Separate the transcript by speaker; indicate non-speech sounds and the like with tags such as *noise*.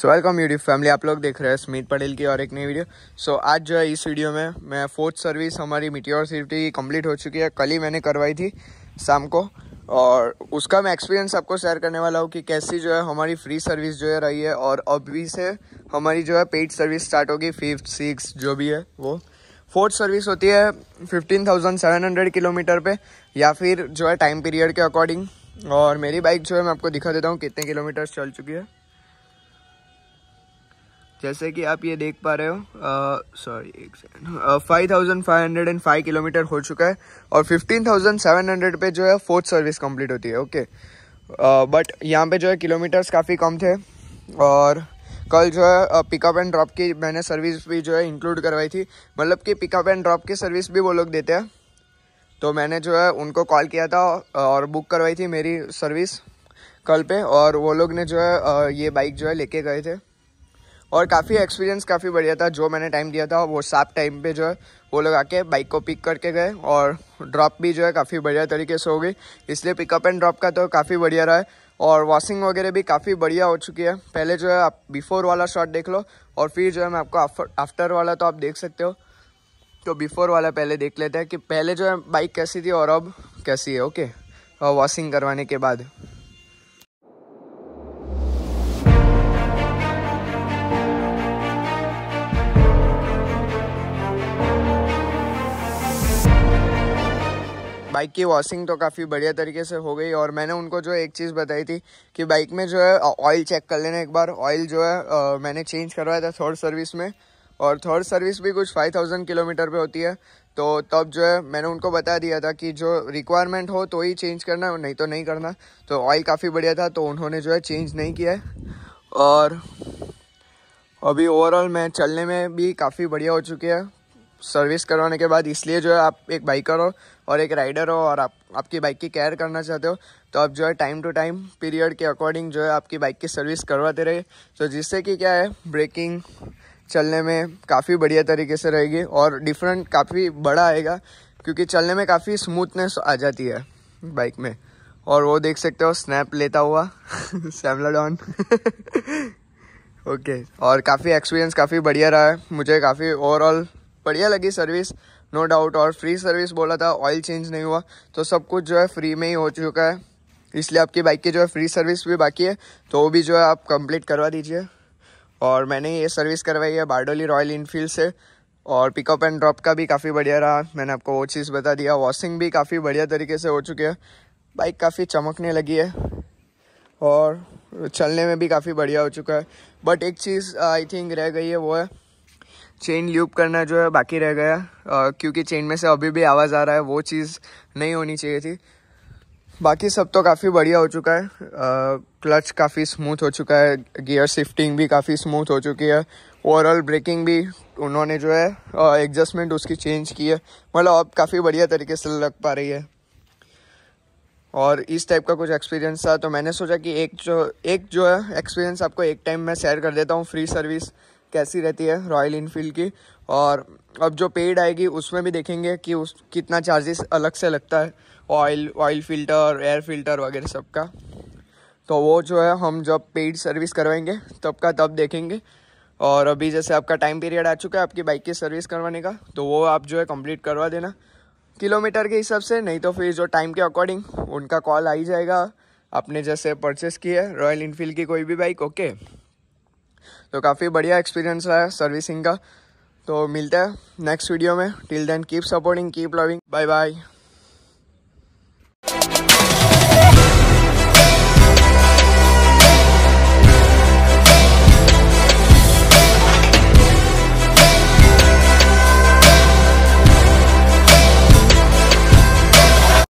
Speaker 1: So welcome YouTube family आप लोग देख रहे हैं स्मित पटेल की और एक नई वीडियो सो so, आज जो है इस वीडियो में मैं फोर्थ सर्विस हमारी सेफ्टी की कम्प्लीट हो चुकी है कल ही मैंने करवाई थी शाम को और उसका मैं एक्सपीरियंस आपको शेयर करने वाला हूँ कि कैसी जो है हमारी फ्री सर्विस जो है रही है और अभी से हमारी जो है पेड सर्विस स्टार्ट होगी फिफ्थ सिक्स जो भी है वो फोर्थ सर्विस होती है fifteen thousand seven hundred kilometre पर या फिर जो है टाइम पीरियड के अकॉर्डिंग और मेरी बाइक जो है मैं आपको दिखा देता हूँ कितने किलोमीटर्स चल चुकी है जैसे कि आप ये देख पा रहे हो सॉरी एक five thousand five hundred and five kilometre हो चुका है और फिफ्टीन थाउजेंड सेवन हंड्रेड पे जो है फोर्थ सर्विस कंप्लीट होती है ओके बट यहाँ पे जो है किलोमीटर्स काफ़ी कम थे और कल जो है पिकअप एंड ड्रॉप की मैंने सर्विस भी जो है इंक्लूड करवाई थी मतलब कि पिकअप एंड ड्रॉप की सर्विस भी वो लोग देते हैं तो मैंने जो है उनको कॉल किया था और बुक करवाई थी मेरी सर्विस कल पे और वो लोग ने जो है ये बाइक जो है लेके गए थे और काफ़ी एक्सपीरियंस काफ़ी बढ़िया था जो मैंने टाइम दिया था वो साफ टाइम पे जो है वो लोग आके बाइक को पिक करके गए और ड्रॉप भी जो है काफ़ी बढ़िया तरीके से हो गई इसलिए पिकअप एंड ड्रॉप का तो काफ़ी बढ़िया रहा है और वॉशिंग वगैरह भी काफ़ी बढ़िया हो चुकी है पहले जो है आप बिफोर वाला शॉट देख लो और फिर जो है मैं आपको आफ्टर वाला तो आप देख सकते हो तो बिफोर वाला पहले देख लेते हैं कि पहले जो है बाइक कैसी थी और अब कैसी है ओके वॉशिंग करवाने के बाद बाइक की वॉशिंग तो काफ़ी बढ़िया तरीके से हो गई और मैंने उनको जो एक चीज़ बताई थी कि बाइक में जो है ऑयल चेक कर लेना एक बार ऑयल जो है आ, मैंने चेंज करवाया था थर्ड सर्विस में और थर्ड सर्विस भी कुछ 5000 किलोमीटर पे होती है तो तब जो है मैंने उनको बता दिया था कि जो रिक्वायरमेंट हो तो ही चेंज करना नहीं तो नहीं करना तो ऑयल काफ़ी बढ़िया था तो उन्होंने जो है चेंज नहीं किया है और अभी ओवरऑल मैं चलने में भी काफ़ी बढ़िया हो चुकी है सर्विस करवाने के बाद इसलिए जो है आप एक बाइकर हो और एक राइडर हो और आप आपकी बाइक की केयर करना चाहते हो तो आप जो है टाइम टू टाइम पीरियड के अकॉर्डिंग जो है आपकी बाइक की सर्विस करवाते रहे तो जिससे कि क्या है ब्रेकिंग चलने में काफ़ी बढ़िया तरीके से रहेगी और डिफरेंट काफ़ी बड़ा आएगा क्योंकि चलने में काफ़ी स्मूथनेस आ जाती है बाइक में और वो देख सकते हो स्नैप लेता हुआ सैमलाडॉन *laughs* ओके *laughs* okay. और काफ़ी एक्सपीरियंस काफ़ी बढ़िया रहा है मुझे काफ़ी ओवरऑल बढ़िया लगी सर्विस नो डाउट और फ्री सर्विस बोला था ऑयल चेंज नहीं हुआ तो सब कुछ जो है फ्री में ही हो चुका है इसलिए आपकी बाइक की जो है फ्री सर्विस भी बाकी है तो वो भी जो है आप कंप्लीट करवा दीजिए और मैंने ये सर्विस करवाई है बारडोली रॉयल इनफील्ड से और पिकअप एंड ड्रॉप का भी काफ़ी बढ़िया रहा मैंने आपको वो चीज़ बता दिया वॉशिंग भी काफ़ी बढ़िया तरीके से हो चुकी है बाइक काफ़ी चमकने लगी है और चलने में भी काफ़ी बढ़िया हो चुका है बट एक चीज़ आई थिंक रह गई है वो है चेन ल्यूब करना जो है बाकी रह गया आ, क्योंकि चेन में से अभी भी आवाज़ आ रहा है वो चीज़ नहीं होनी चाहिए थी बाकी सब तो काफ़ी बढ़िया हो चुका है आ, क्लच काफ़ी स्मूथ हो चुका है गियर शिफ्टिंग भी काफ़ी स्मूथ हो चुकी है ओवरऑल ब्रेकिंग भी उन्होंने जो है एडजस्टमेंट उसकी चेंज की है मतलब अब काफ़ी बढ़िया तरीके से लग पा रही है और इस टाइप का कुछ एक्सपीरियंस था तो मैंने सोचा कि एक जो एक जो है एक्सपीरियंस आपको एक टाइम मैं शेयर कर देता हूँ फ्री सर्विस कैसी रहती है रॉयल इनफील्ड की और अब जो पेड आएगी उसमें भी देखेंगे कि उस कितना चार्जेस अलग से लगता है oil oil filter air filter वगैरह सबका तो वो जो है हम जब पेड सर्विस करवाएंगे तब का तब देखेंगे और अभी जैसे आपका टाइम पीरियड आ चुका है आपकी बाइक की सर्विस करवाने का तो वो आप जो है कंप्लीट करवा देना किलोमीटर के हिसाब से नहीं तो फिर जो टाइम के अकॉर्डिंग उनका कॉल आ ही जाएगा आपने जैसे परचेस किया है रॉयल इनफील्ड की कोई भी बाइक ओके तो काफ़ी बढ़िया एक्सपीरियंस रहा है सर्विसिंग का तो मिलता है नेक्स्ट वीडियो में till then keep supporting keep loving bye bye